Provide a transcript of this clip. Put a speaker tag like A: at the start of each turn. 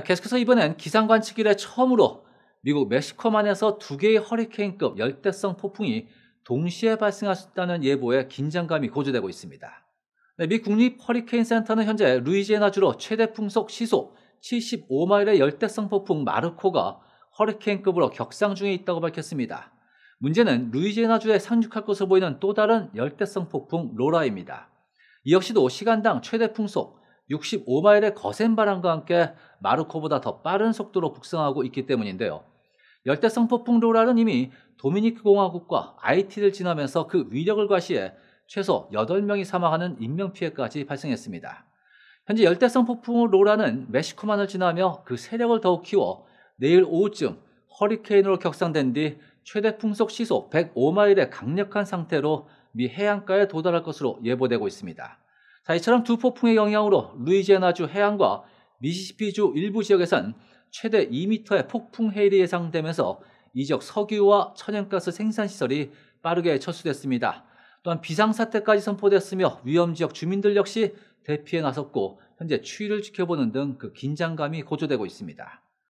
A: 계속해서 그러니까 이번엔 기상관 측 이래 처음으로 미국 멕시코만에서 두 개의 허리케인급 열대성 폭풍이 동시에 발생할 수 있다는 예보에 긴장감이 고조되고 있습니다. 네, 미 국립 허리케인 센터는 현재 루이지애나주로 최대 풍속 시속 75마일의 열대성 폭풍 마르코가 허리케인급으로 격상 중에 있다고 밝혔습니다. 문제는 루이지애나주에 상륙할 것으로 보이는 또 다른 열대성 폭풍 로라입니다. 이 역시도 시간당 최대 풍속 65마일의 거센 바람과 함께 마르코보다 더 빠른 속도로 북상하고 있기 때문인데요. 열대성 폭풍 로라는 이미 도미니크 공화국과 아이티를 지나면서 그 위력을 과시해 최소 8명이 사망하는 인명피해까지 발생했습니다. 현재 열대성 폭풍 로라는 멕시코만을 지나며 그 세력을 더욱 키워 내일 오후쯤 허리케인으로 격상된 뒤 최대 풍속 시속 105마일의 강력한 상태로 미 해안가에 도달할 것으로 예보되고 있습니다. 자, 이처럼 두 폭풍의 영향으로 루이지애나주 해안과 미시시피주 일부 지역에선 최대 2m의 폭풍 해일이 예상되면서 이 지역 석유와 천연가스 생산시설이 빠르게 철수됐습니다. 또한 비상사태까지 선포됐으며 위험지역 주민들 역시 대피에 나섰고 현재 추위를 지켜보는 등 그 긴장감이 고조되고 있습니다.